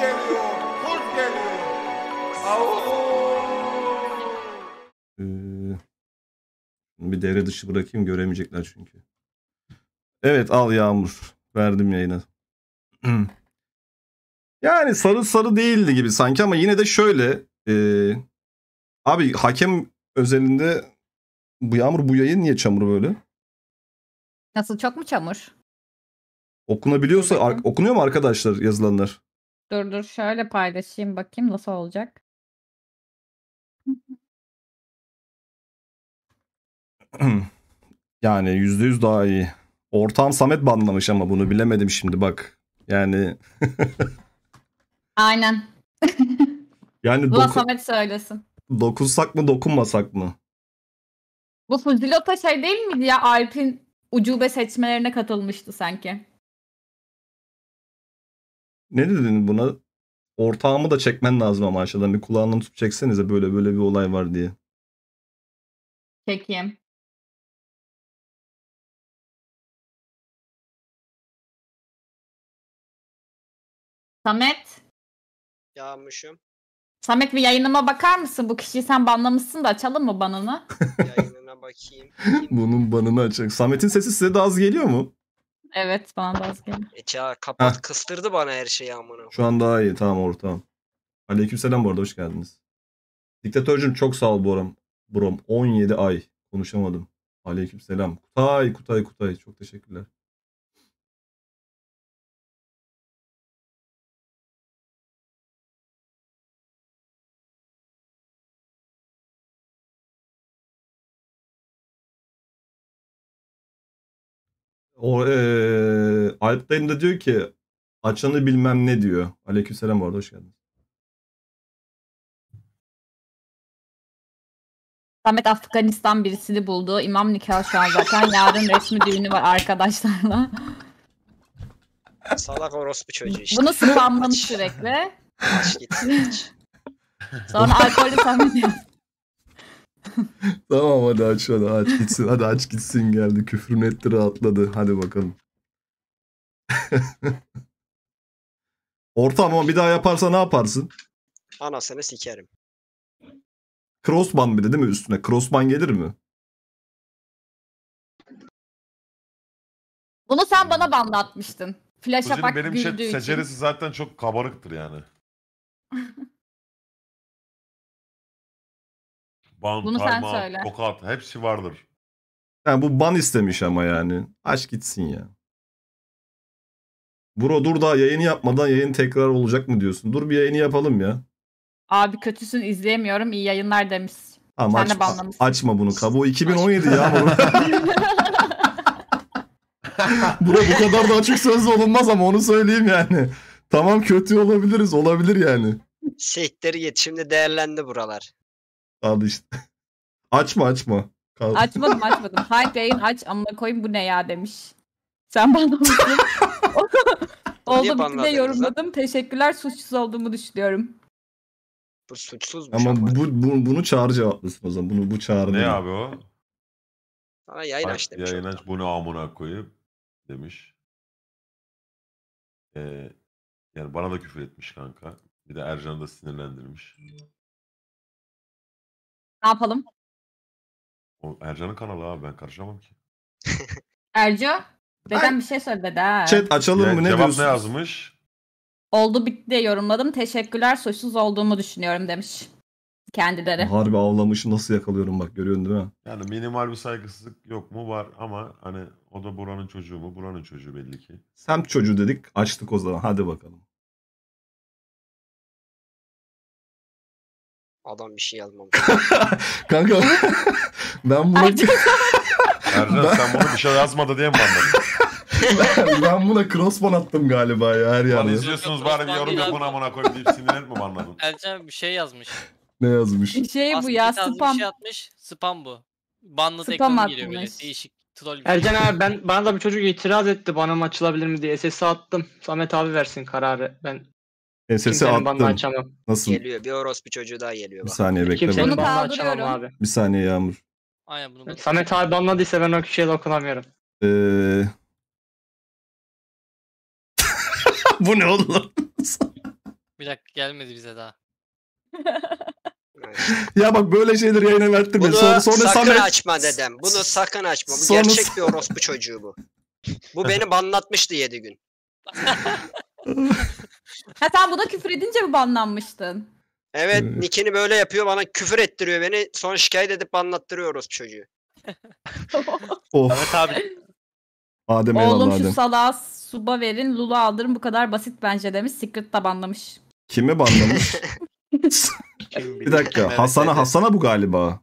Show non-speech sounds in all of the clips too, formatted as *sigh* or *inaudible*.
geliyor, kurt geliyor. Ee, bir devre dışı bırakayım göremeyecekler çünkü. Evet al Yağmur. Verdim yayına. *clears throat* yani sarı sarı değildi gibi sanki ama yine de şöyle. E, abi hakem özelinde bu Yağmur bu yayın niye çamur böyle? Nasıl çok mu çamur? Okunabiliyorsa ar- okunuyor mu arkadaşlar yazılanlar? Dur dur şöyle paylaşayım bakayım nasıl olacak. *clears throat* yani yüzde yüz daha iyi. Ortam Samet banlamış ama bunu bilemedim şimdi bak. Yani. *laughs* Aynen. *laughs* yani doku... Samet söylesin. Dokunsak mı dokunmasak mı? Bu Fuzilota şey değil miydi ya Alp'in ucube seçmelerine katılmıştı sanki ne dedin buna? Ortağımı da çekmen lazım ama aşağıdan bir kulağından tutup çeksenize böyle böyle bir olay var diye. Çekeyim. Samet. Yağmışım. Samet bir yayınıma bakar mısın? Bu kişiyi sen banlamışsın da açalım mı banını? Yayınına bakayım. *laughs* Bunun banını açacak. Samet'in sesi size daha az geliyor mu? Evet bana da az geldi. E kapat Heh. kıstırdı bana her şeyi amına. Şu an daha iyi. Tamam ortam. Aleykümselam bu arada hoş geldiniz. Diktatörcüm çok sağ ol Boram. Brom 17 ay konuşamadım. Aleykümselam. Kutay Kutay Kutay çok teşekkürler. O ee, Alp dayım diyor ki açanı bilmem ne diyor. Aleykümselam orada hoş geldin. Samet Afganistan birisini buldu. İmam nikahı şu an zaten. Yarın resmi düğünü var arkadaşlarla. Salak orospu çocuğu işte. Bunu spamlamış sürekli. Aç git. Aç. Sonra alkolü Samet tamam hadi aç hadi aç gitsin. Hadi aç gitsin geldi. Küfrün etti rahatladı. Hadi bakalım. *laughs* Orta ama bir daha yaparsa ne yaparsın? Anasını sikerim. Crossban bir de değil mi üstüne? Crossban gelir mi? Bunu sen bana bandatmıştın. Flash'a bak benim şey güldüğü şey, için. seceresi zaten çok kabarıktır yani. *laughs* Ban, Bunu sen söyle. tokat hepsi vardır. Yani bu ban istemiş ama yani. Aç gitsin ya. Bro dur daha yayını yapmadan yayın tekrar olacak mı diyorsun? Dur bir yayını yapalım ya. Abi kötüsün izleyemiyorum. İyi yayınlar demiş. Ama Sen de açma, açma bunu. Kabo 2017 ya. bu. *laughs* Bro bu kadar da açık sözlü olunmaz ama onu söyleyeyim yani. Tamam kötü olabiliriz. Olabilir yani. yet şimdi değerlendi buralar. Al işte. *laughs* Açma açma. Kaldı. Açmadım açmadım. Hayır *laughs* yayın aç amına koyayım bu ne ya demiş. Sen bana *laughs* Oldu bitti de yorumladım. Lan? Teşekkürler suçsuz olduğumu düşünüyorum. Bu suçsuz şey Ama bu, bu, bunu çağrı cevaplasın o zaman. Bunu bu çağrı. Ne abi o? Sana yayın aç demiş. Yayın aç bunu amına koyup demiş. Ee, yani bana da küfür etmiş kanka. Bir de Ercan'ı da sinirlendirmiş. Ne yapalım? O Ercan'ın kanalı abi ben karışamam ki. Erco, Beden bir şey söyledi ha. Chat açalım mı ne cevap diyorsun? ne yazmış? Oldu bitti diye yorumladım. Teşekkürler suçsuz olduğumu düşünüyorum demiş. Kendileri. Harbi avlamış nasıl yakalıyorum bak görüyorsun değil mi? Yani minimal bir saygısızlık yok mu var ama hani o da buranın çocuğu mu? Buranın çocuğu belli ki. Semt çocuğu dedik açtık o zaman hadi bakalım. Adam bir şey yazmamış. *laughs* Kanka *laughs* ben bunu... *laughs* Ercan ben... sen bunu bir şey yazmadı diye mi anladın? ben, ben buna crossbone attım galiba ya her yerde. Lan izliyorsunuz bari bir yorum yapın amına koyayım deyip sinirlenip mi anladın? Ercan bir şey yazmış. Ne yazmış? Bir şey bu ya Aslında spam. Bir şey atmış spam bu. Banlı spam geliyor böyle değişik. Troll şey. Ercan abi ben bana da bir çocuk itiraz etti bana mı açılabilir mi diye SS'e attım. Samet abi versin kararı. Ben Ensesi Kimsenin attım. Nasıl? Geliyor. Bir orospu çocuğu daha geliyor. Bir saniye bekle. Kimsenin Bunu bak. açamam abi. Bir saniye Yağmur. Aynen bunu da- Samet abi banladıysa ben o kişiye dokunamıyorum. Ee... *laughs* Bu ne oldu? Bir dakika gelmedi bize daha. ya bak böyle şeyler yayına verttirme. Bunu Sonra, sonra sakın Samet... açma dedem. Bunu sakın açma. Bu Sonra- gerçek bir orospu çocuğu bu. Bu beni banlatmıştı 7 gün. *laughs* ha sen buna küfür edince mi banlanmıştın? Evet Hmm. Nick'ini böyle yapıyor bana küfür ettiriyor beni. Sonra şikayet edip anlattırıyoruz çocuğu. *laughs* Of. Evet abi Adem Oğlum eyvallah şu Adem. salağa suba verin, lulu aldırın bu kadar basit bence demiş. Secret tabanlamış. Kimi banlamış? *laughs* kim Bir dakika. Hasan'a Hasan'a bu galiba.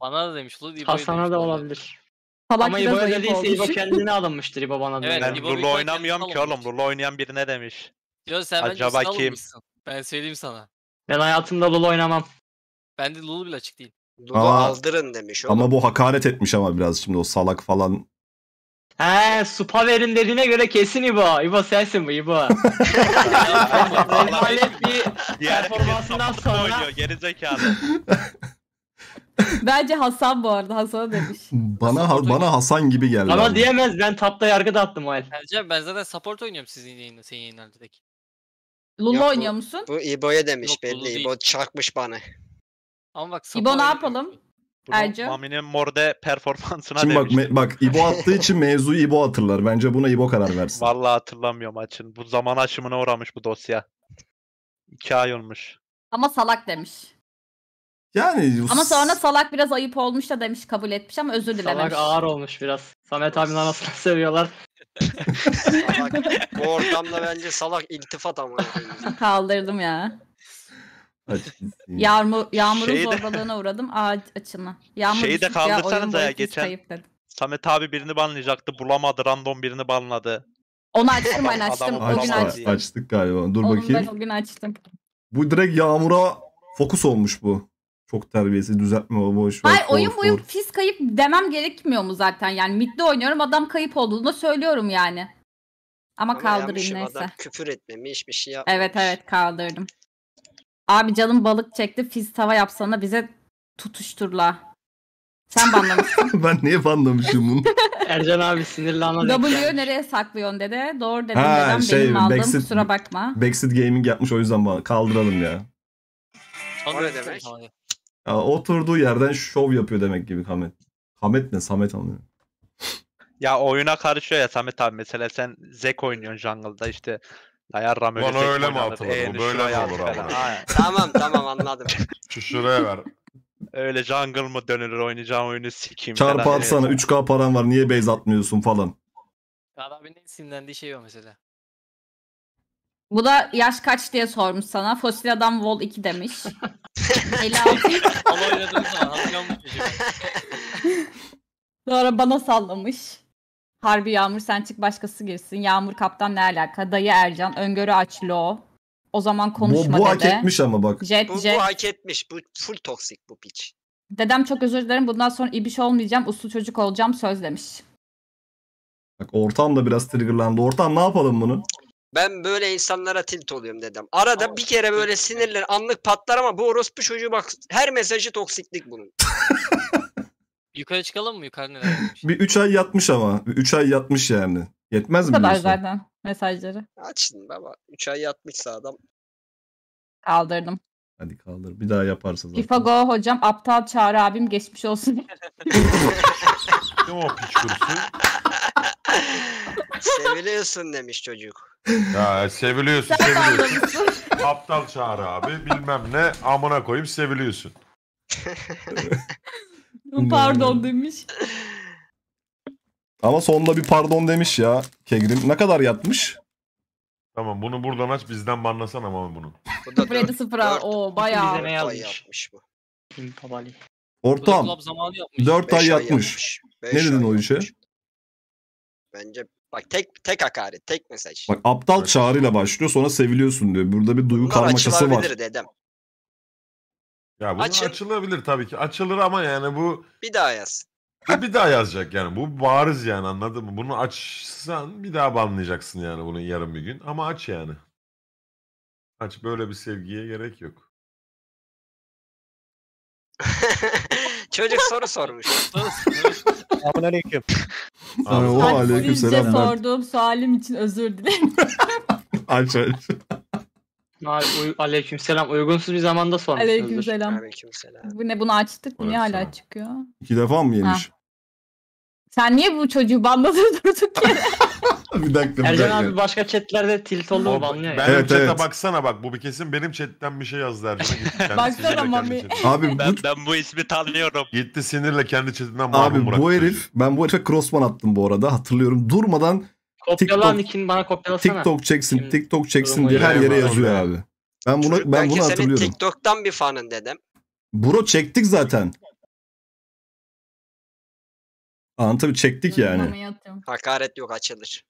Bana da demiş. Lu Hasan'a demiş, da olabilir. Salak Ama İbo'ya dediyse şey, İbo *laughs* kendini alınmıştır İbo bana Evet, Ben İbo Lulu oynamıyorum ki oğlum. olmuş. Lulu oynayan ne demiş. Diyor sen Acaba usta kim? Ben söyleyeyim sana. Ben hayatımda LoL oynamam. Ben de Lulu bile açık değil. Lulu Aa. aldırın demiş oğlum. Ama bu hakaret etmiş ama biraz şimdi o salak falan. He supa verin dediğine göre kesin İbo. İbo sensin bu İbo. Rezalet *laughs* bir Performansından sonra- Geri zekalı. *laughs* *laughs* Bence Hasan bu arada. Hasan demiş. Bana ha- bana Hasan gibi geldi. Ama abi. diyemez. Ben tapta da attım o el. Erce ben zaten support oynuyorum sizin yayınla, senin yayınlardaki. Lulu Yok, bu- oynuyor musun? Bu İbo'ya demiş Yok, belli. dolu değil. İbo çarpmış bana. Ama bak İbo ne yapalım? Bunu Erco? Mami'nin morde performansına Şimdi bak demiş. bak İbo attığı için mevzu İbo hatırlar. Bence buna İbo karar versin. Vallahi hatırlamıyorum açın. Bu zaman aşımına uğramış bu dosya. İki ay olmuş. Ama salak demiş. Yani Ama sonra Salak biraz ayıp olmuş da demiş kabul etmiş ama özür dilemiş Salak ağır olmuş biraz. Samet abinin anasını *laughs* seviyorlar. Salak. Bu ortamda bence salak iltifat ama. *laughs* Kaldırdım ya. Yağmur, yağmurun Şeyi de- uğradım ağaç açına. Yağmur Şeyi de düşmüş ya, da ya, geçen- Samet abi birini banlayacaktı. Bulamadı. Random birini banladı. Onu açtım ben açtım. adam- o gün açtım. açtık galiba. Dur Onu ben bakayım. o gün açtım. Bu direkt yağmura fokus olmuş bu. Çok terbiyesiz düzeltme o boş ver. Hayır oyun for. boyu pis kayıp demem gerekmiyor mu zaten? Yani midde oynuyorum adam kayıp olduğunu söylüyorum yani. Ama, Ama kaldırayım neyse. Adam küfür etmemiş bir şey yapmamış. Evet evet kaldırdım. Abi canım balık çekti fiz tava yapsana bize tutuşturla. Sen banlamışsın. *laughs* ben niye banlamışım bunu? *laughs* Ercan abi sinirli W nereye saklıyorsun dede? Doğru dedim. Ha, Dedem şey, benim aldım Backseat, kusura bakma. Backseat Gaming yapmış o yüzden bana kaldıralım ya. O ne demek? Ya oturduğu yerden şov yapıyor demek gibi Hamet. Hamet ne? Samet anlıyor. Ya oyuna karışıyor ya Samet abi. Mesela sen Zek oynuyorsun jungle'da işte. Ayar Ramö Bana öyle mi atılır bu? Böyle mi olur abi? *laughs* tamam tamam anladım. *laughs* Şu şuraya ver. Öyle jungle mı dönülür oynayacağım oyunu sikeyim. Çarpı atsana 3k paran var niye base atmıyorsun falan. Karabinin sinirlendiği şey o mesela. Bu da yaş kaç diye sormuş sana. Fosil adam Vol 2 demiş. *laughs* 56. Halo oynadığım zaman hatırlamış bir şey. Sonra bana sallamış. Harbi Yağmur sen çık başkası girsin. Yağmur kaptan ne alaka? Dayı Ercan. Öngörü aç lo. O zaman konuşma Bu, bu hak etmiş ama bak. Jet Bu, jet. bu hak etmiş. Bu full toksik bu piç. Dedem çok özür dilerim. Bundan sonra ibiş olmayacağım. Uslu çocuk olacağım söz demiş. Bak ortam da biraz triggerlandı. Ortam ne yapalım bunu? Ben böyle insanlara tilt oluyorum dedim. Arada Ama bir kere böyle sinirler anlık patlar ama bu orospu çocuğu bak her mesajı toksiklik bunun. *laughs* Yukarı çıkalım mı? Yukarı neler Bir 3 ay yatmış ama. 3 ay yatmış yani. Yetmez Bu mi kadar zaten mesajları. Açın baba. 3 ay yatmışsa adam. Kaldırdım. Hadi kaldır. Bir daha yaparsa zaten. Pifago hocam aptal Çağrı abim geçmiş olsun. Ne *laughs* o piç *laughs* *laughs* Seviliyorsun demiş çocuk. Ya seviliyorsun seviliyorsun. *laughs* Aptal Çağrı abi bilmem ne amına koyayım seviliyorsun. *laughs* Pardon demiş. Ama sonunda bir pardon demiş ya Kegrim. Ne kadar yatmış? Tamam bunu buradan aç bizden banlasan ama bunu. Bu da Freddy dört- Sıfıra. dört- O bayağı. Bize ne yazmış? yapmış bu. Ortam Club zamanı yapmış. ay yatmış. Ne dedin o işe? Bence bak tek tek hakaret, tek mesaj. Bak aptal evet. çağrıyla başlıyor sonra seviliyorsun diyor. Burada bir duygu Bunlar karmaşası var. dedim. Ya bu Açın. açılabilir tabii ki. Açılır ama yani bu... Bir daha yaz. Bu bir daha yazacak yani. Bu bariz yani anladın mı? Bunu açsan bir daha banlayacaksın yani bunu yarın bir gün. Ama aç yani. Aç böyle bir sevgiye gerek yok. *laughs* Çocuk soru sormuş. Selamun aleyküm. Aa, *laughs* o aleyküm selam. sorduğum sualim için özür dilerim. *laughs* aç aç. Abi, uy- aleyküm selam. Uygunsuz bir zamanda sormuşsunuzdur. Aleykümselam. Aleykümselam. Bu ne bunu açtık mı? Niye hala çıkıyor? İki defa mı yemiş? Sen niye bu çocuğu banladıp *laughs* durduk yere? *laughs* bir dakika bir Ercan abi başka chatlerde tilt oldu banlıyor ya. Benim evet, chat'e evet. baksana bak. Bu bir kesin benim chat'ten bir şey yazdı Ercan'a. baksana mami. Abi bu... Ben, ben bu ismi tanıyorum. Gitti sinirle kendi chat'inden Abi bu herif, ben bu herife crossman attım bu arada hatırlıyorum. Durmadan Kopyalan TikTok, bana kopyalasana. TikTok çeksin, TikTok çeksin diye her yere yazıyor abi. Ben bunu ben bunu hatırlıyorum. Ben TikTok'tan bir fanın dedim. Bro çektik zaten. Aa, tabii çektik yani. Hakaret yok açılır.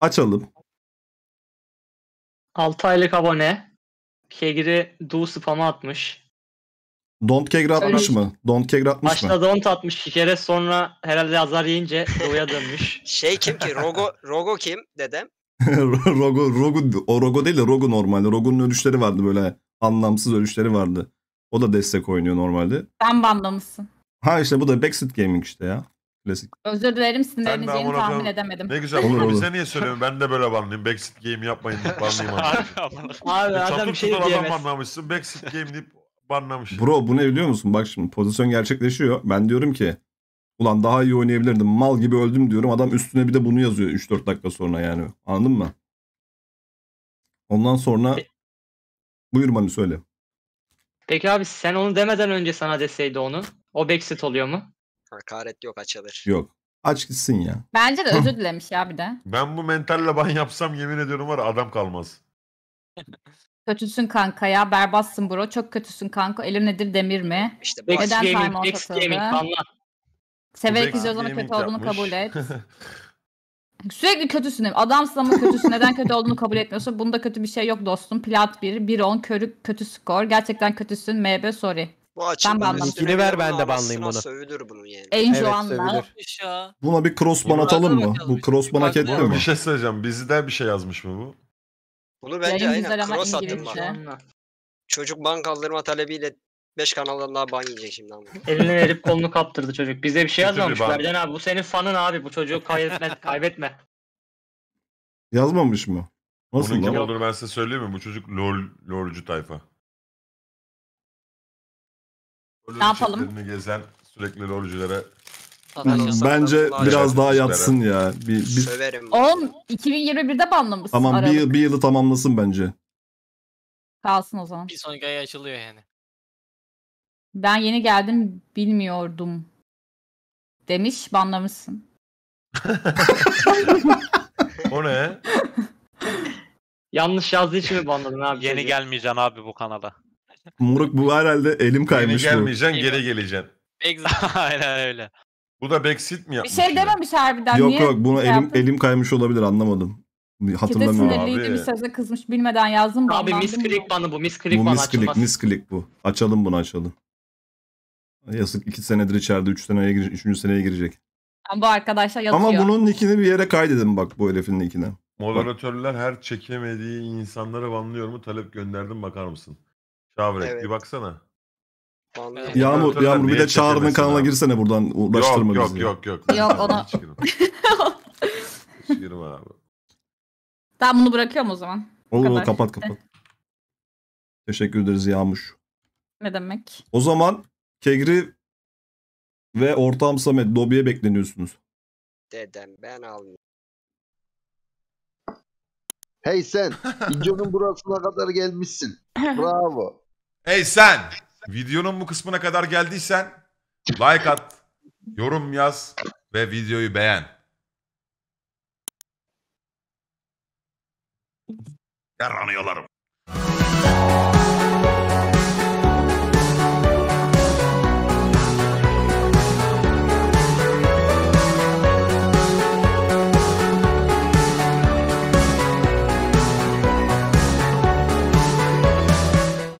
Açalım. 6 aylık abone. Kegri do spam'a atmış. Don't Kegri atmış Öyle- mı? Don't Kegri atmış mı? Başta don't atmış bir kere sonra herhalde azar yiyince do'ya dönmüş. *laughs* Şey kim ki? Rogo Rogo kim dedem? *laughs* Rogo, Rogo, o Rogo değil de Rogo normalde. Rogo'nun ölüşleri vardı böyle anlamsız ölüşleri vardı. O da destek oynuyor normalde. Sen banda mısın? Ha işte bu da Backseat Gaming işte ya. Klasik. Özür dilerim sinirleneceğini tahmin koyalım. edemedim. Ne güzel olur, bunu bize niye söylemiyorsun? Ben de böyle banlayayım. Backseat Game yapmayın deyip banlayayım *laughs* abi. abi e, adam bir şey diyemez. Adam banlamışsın. Backseat Game deyip banlamış. Bro bu ne biliyor musun? Bak şimdi pozisyon gerçekleşiyor. Ben diyorum ki ulan daha iyi oynayabilirdim. Mal gibi öldüm diyorum. Adam üstüne bir de bunu yazıyor 3-4 dakika sonra yani. Anladın mı? Ondan sonra Pe buyur Mami söyle. Peki abi sen onu demeden önce sana deseydi onu. O backseat oluyor mu? Hakaret yok açılır. Yok. Aç gitsin ya. Bence de *laughs* özür dilemiş ya bir de. Ben bu mentalle ban yapsam yemin ediyorum var adam kalmaz. *laughs* Kötüsün kanka ya. Berbatsın bro. Çok kötüsün kanka. Elim nedir demir mi? İşte bu Neden Gaming, Simon Gaming anlat. Severek Dex izliyoruz kötü olduğunu kabul et. *laughs* Sürekli kötüsün. değil mi? Adamsın ama kötüsün. Neden kötü olduğunu kabul etmiyorsun? Bunda kötü bir şey yok dostum. Plat 1, 1-10, körü kötü skor. Gerçekten kötüsün. MB sorry. Bu açıdan banlamak ver, ben de banlayayım bunu. Sövülür bunun yani. Enjoan'la. Evet, Yapmış Buna bir cross crossban atalım mı? Bu crossban hak etti mi? Bir şey söyleyeceğim. Bizde bir şey yazmış mı bu? Bunu bence Yayın aynen cross attım İngilizce. bana. Çocuk ban kaldırma talebiyle 5 kanaldan daha ban yiyecek şimdi ama. *laughs* Elini verip kolunu kaptırdı çocuk. Bize bir şey türlü yazmamış ban. Bercan abi. Bu senin fanın abi. Bu çocuğu kaybetme. *laughs* kaybetme. Yazmamış mı? Nasıl Bunun kim olduğunu ben size söyleyeyim mi? Bu çocuk lol, lolcu tayfa. Ne yapalım? Çöplerini gezen sürekli lolcilere Hı, hmm. Bence biraz daha yatsın ya. Bir, bir, Söverim. Oğlum 2021'de banlamışsın tamam bir, yıl- bir yılı tamamlasın bence. Kalsın o zaman. Bir sonraki ay açılıyor yani. Ben yeni geldim bilmiyordum. Demiş banlamışsın. *laughs* O ne? Yanlış yazdığı için mi banladın abi? Yeni gelmeyeceğim abi bu kanala. Moruk bu herhalde elim kaymış. Geri gelmeyeceksin bu. geri geleceksin. *laughs* Aynen öyle. Bu da backseat mi yapmış? Bir şey dememiş harbiden. Yok Niye yok bunu şey elim, elim kaymış olabilir anlamadım. Hatırlamıyorum. Kete sinirliydi bir söze kızmış bilmeden yazdım. Abi misklik bana bu misklik bana misklik, açılmaz. misklik bu. Açalım bunu açalım. Yazık 2 senedir içeride 3 seneye girecek seneye girecek. Yani bu arkadaşlar yazıyor. Ama bunun nickini bir yere kaydedim bak bu herifin nickine. Moderatörler her çekemediği insanlara banlıyor mu talep gönderdim bakar mısın? Davret evet. bir baksana. Vallahi Yağmur, Yağmur bir de Çağrı'nın kanalına girsene buradan ulaştırma yok, bizi. Yok yok yok. Yok ona. *laughs* Hiç girme. abi. Ben bunu bırakıyorum o zaman. Olur olur kapat kapat. Teşekkür ederiz Yağmur. Ne demek? O zaman Kegri ve ortağım Samet Dobby'e bekleniyorsunuz. Dedem ben almıyorum. Hey sen, videonun burasına kadar gelmişsin. *laughs* Bravo. Hey sen videonun bu kısmına kadar geldiysen like at, yorum yaz ve videoyu beğen. Yaranıyorlarım.